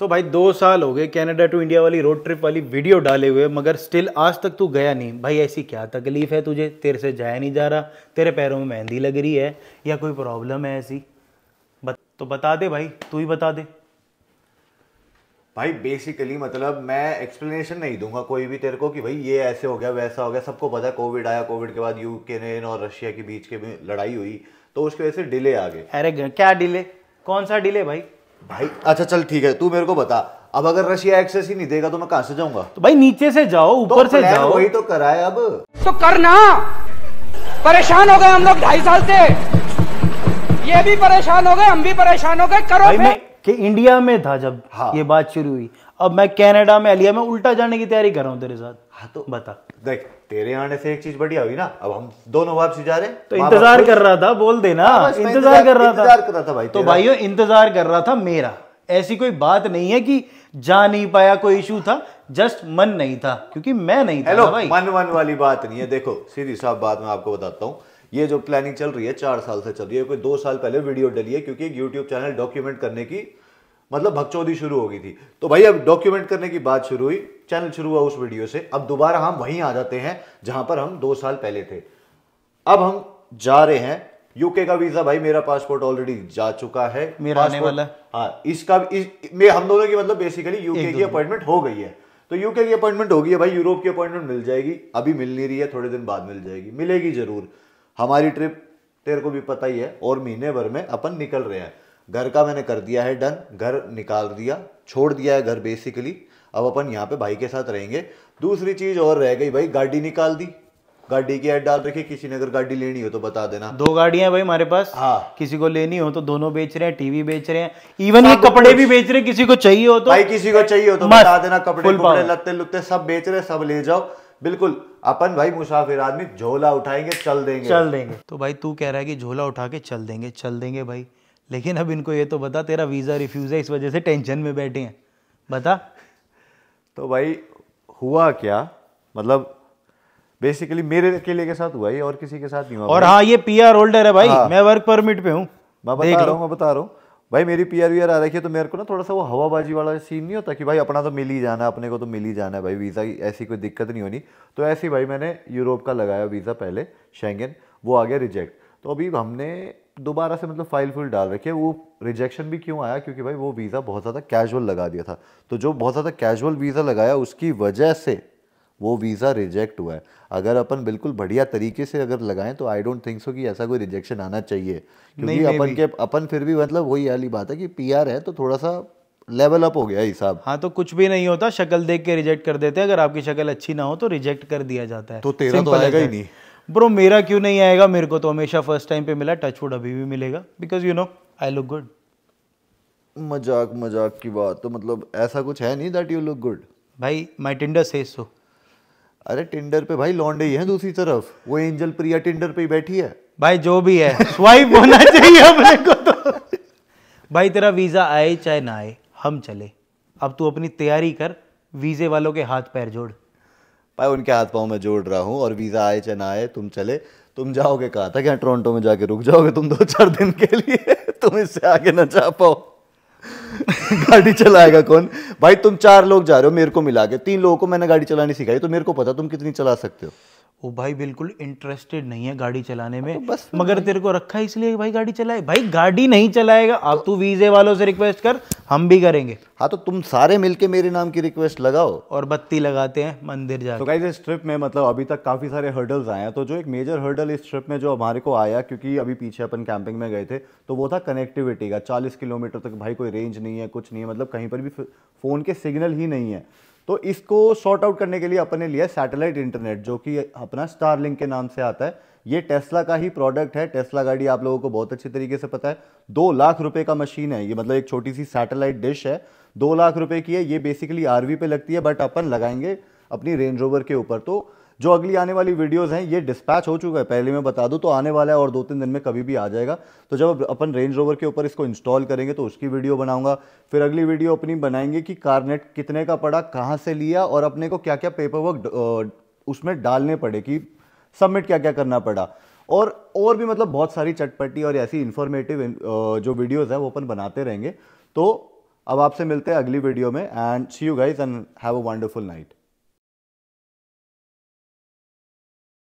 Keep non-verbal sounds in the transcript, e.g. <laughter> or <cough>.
तो भाई दो साल हो गए कनाडा टू इंडिया वाली रोड ट्रिप वाली वीडियो डाले हुए मगर स्टिल आज तक तू गया नहीं भाई ऐसी क्या तकलीफ़ है तुझे तेरे से जाया नहीं जा रहा तेरे पैरों में मेहंदी लग रही है या कोई प्रॉब्लम है ऐसी बत, तो बता दे भाई तू ही बता दे भाई बेसिकली मतलब मैं एक्सप्लेनेशन नहीं दूंगा कोई भी तेरे को कि भाई ये ऐसे हो गया वैसा हो गया सबको पता कोविड आया कोविड के बाद यूक्रेन और रशिया के बीच के भी लड़ाई हुई तो उसकी वजह से डिले आ गए अरे क्या डिले कौन सा डिले भाई भाई अच्छा चल ठीक है तू मेरे को बता अब अगर रशिया एक्सेस ही नहीं देगा तो मैं कहां से जाऊंगा तो भाई नीचे से जाओ तो ऊपर तो से जाओ वही तो कराए अब तो करना परेशान हो गए हम लोग ढाई साल से ये भी परेशान हो गए हम भी परेशान हो गए करो भाई मैं कि इंडिया में था जब हाँ। ये बात शुरू हुई अब मैं कनाडा में अलिया में उल्टा जाने की तैयारी कर रहा हूँ तेरे साथ हाँ तो बता देख तेरे आने से एक चीज बढ़िया हुई ना अब हम दोनों वापसी जा रहे तो इंतजार कर रहा था बोल देना हाँ, इंतजार कर रहा था कर रहा था भाई तो भाइयों इंतजार कर रहा था मेरा ऐसी कोई बात नहीं है कि जा नहीं पाया कोई इशू था जस्ट मन नहीं था क्योंकि मैं नहीं था हेलो भाई मन मन वाली बात नहीं है देखो सीधी साफ बात मैं आपको बताता हूँ ये जो प्लानिंग चल रही है चार साल से चल रही है कोई दो साल पहले वीडियो डली है क्योंकि एक यूट्यूब चैनल डॉक्यूमेंट करने की मतलब भगचौदी शुरू हो गई थी तो भाई अब डॉक्यूमेंट करने की बात शुरू हुई चैनल शुरू हुआ उस वीडियो से अब दोबारा हम वहीं आ जाते हैं जहां पर हम दो साल पहले थे अब हम जा रहे हैं यूके का वीजा भाई मेरा पासपोर्ट ऑलरेडी जा चुका है मेरा आने वाला हाँ इसका इस, मैं हम दोनों की मतलब बेसिकली यूके की अपॉइंटमेंट हो गई है तो यूके की अपॉइंटमेंट होगी है भाई यूरोप की अपॉइंटमेंट मिल जाएगी अभी मिल नहीं रही है थोड़े दिन बाद मिल जाएगी मिलेगी जरूर हमारी ट्रिप तेरे को भी पता ही है और महीने भर में अपन निकल रहे हैं घर का मैंने कर दिया है डन घर निकाल दिया छोड़ दिया है घर बेसिकली अब अपन यहाँ पे भाई के साथ रहेंगे दूसरी चीज़ और रह गई भाई गाड़ी निकाल दी गाड़ी की एड डाल रखी किसी ने अगर गाड़ी लेनी हो तो बता देना दो गाड़ियां भाई हमारे पास हाँ किसी को लेनी हो तो दोनों बेच रहे हैं टीवी बेच रहे हैं इवन ये कपड़े भी बेच रहे हैं किसी को चाहिए हो तो भाई किसी को चाहिए हो तो बता देना कपड़े कपड़े लत्ते लुत्ते सब बेच रहे सब ले जाओ बिल्कुल अपन भाई मुसाफिर आदमी झोला उठाएंगे चल देंगे चल देंगे तो भाई तू कह रहा है कि झोला उठा के चल देंगे चल देंगे भाई लेकिन अब इनको ये तो बता तेरा वीज़ा रिफ्यूज़ है इस वजह से टेंशन में बैठे हैं बता तो भाई हुआ क्या मतलब बेसिकली मेरे अकेले के साथ हुआ ये और किसी के साथ नहीं हुआ और हाँ ये पी आर होल्डर है भाई हाँ। मैं वर्क परमिट पे हूँ मैं बता रहा हूँ मैं बता रहा हूँ भाई मेरी पी आर वी आर आ रखी है तो मेरे को ना थोड़ा सा वो हवाबाजी वाला सीन नहीं होता कि भाई अपना तो मिल ही जाना है अपने को तो मिल ही जाना है भाई वीज़ा की ऐसी कोई दिक्कत नहीं होनी तो ऐसे ही भाई मैंने यूरोप का लगाया वीज़ा पहले शेंगन वो आ गया रिजेक्ट तो अभी हमने दोबारा से मतलब फाइल फुल डाल रखी है वो रिजेक्शन भी क्यों आया क्योंकि भाई वो वीज़ा बहुत ज़्यादा कैजुअल लगा दिया था तो जो बहुत ज़्यादा कैजुअल वीज़ा लगाया उसकी वजह से वो वीज़ा रिजेक्ट हुआ है अगर अपन बिल्कुल बढ़िया तरीके से अगर लगाएं तो आई डोंट थिंक सो कि ऐसा कोई रिजेक्शन आना चाहिए क्योंकि अपन के अपन फिर भी मतलब वही वाली बात है कि पी है तो थोड़ा सा लेवल अप हो गया हिसाब हाँ तो कुछ भी नहीं होता शक्ल देख के रिजेक्ट कर देते हैं अगर आपकी शक्ल अच्छी ना हो तो रिजेक्ट कर दिया जाता है तो तेरा तो आएगा ही नहीं ब्रो मेरा क्यों नहीं आएगा मेरे को तो हमेशा फर्स्ट टाइम पे मिला टचवुड अभी भी मिलेगा because you know I look good मजाक मजाक की बात तो मतलब ऐसा कुछ है नहीं दैट यू लुक गुड भाई माय टिंडर से सो अरे टिंडर पे भाई लौंडे ही हैं दूसरी तरफ वो एंजल प्रिया टिंडर पे ही बैठी है भाई जो भी है स्वाइप होना चाहिए अपने को तो भाई तेरा वीजा आए चाहे ना आए हम चले अब तू अपनी तैयारी कर वीजे वालों के हाथ पैर जोड़ भाई उनके हाथ पाँव में जोड़ रहा हूँ और वीज़ा आए चाहे ना आए तुम चले तुम जाओगे कहा था क्या टोरंटो में जाके रुक जाओगे तुम दो चार दिन के लिए <laughs> तुम इससे आगे ना जा पाओ <laughs> गाड़ी चलाएगा कौन भाई तुम चार लोग जा रहे हो मेरे को मिला के तीन लोगों को मैंने गाड़ी चलानी सिखाई तो मेरे को पता तुम कितनी चला सकते हो वो भाई बिल्कुल इंटरेस्टेड नहीं है गाड़ी चलाने में हाँ, तो बस मगर तेरे को रखा है इसलिए भाई गाड़ी चलाए भाई गाड़ी नहीं चलाएगा अब तू वीजे वालों से रिक्वेस्ट कर हम भी करेंगे हाँ तो तुम सारे मिलके मेरे नाम की रिक्वेस्ट लगाओ और बत्ती लगाते हैं मंदिर जाते तो इस ट्रिप में मतलब अभी तक काफ़ी सारे हर्डल्स आए हैं तो जो एक मेजर हर्डल इस ट्रिप में जो हमारे को आया क्योंकि अभी पीछे अपन कैंपिंग में गए थे तो वो था कनेक्टिविटी का चालीस किलोमीटर तक भाई कोई रेंज नहीं है कुछ नहीं है मतलब कहीं पर भी फ़ोन के सिग्नल ही नहीं है तो इसको शॉर्ट आउट करने के लिए अपन ने लिया सैटेलाइट इंटरनेट जो कि अपना स्टारलिंक के नाम से आता है ये टेस्ला का ही प्रोडक्ट है टेस्ला गाड़ी आप लोगों को बहुत अच्छी तरीके से पता है दो लाख रुपए का मशीन है ये मतलब एक छोटी सी सैटेलाइट डिश है दो लाख रुपए की है ये बेसिकली आरवी पे लगती है बट अपन लगाएंगे अपनी रेंज रोवर के ऊपर तो जो अगली आने वाली वीडियोज़ हैं ये डिस्पैच हो चुका है पहले मैं बता दूँ तो आने वाला है और दो तीन दिन में कभी भी आ जाएगा तो जब अपन रेंज रोवर के ऊपर इसको इंस्टॉल करेंगे तो उसकी वीडियो बनाऊंगा फिर अगली वीडियो अपनी बनाएंगे कि कारनेट कितने का पड़ा कहाँ से लिया और अपने को क्या क्या पेपर वर्क उसमें डालने पड़े कि सबमिट क्या क्या करना पड़ा और और भी मतलब बहुत सारी चटपटी और ऐसी इन्फॉर्मेटिव जो वीडियोज़ हैं वो अपन बनाते रहेंगे तो अब आपसे मिलते हैं अगली वीडियो में and see you guys and have a wonderful night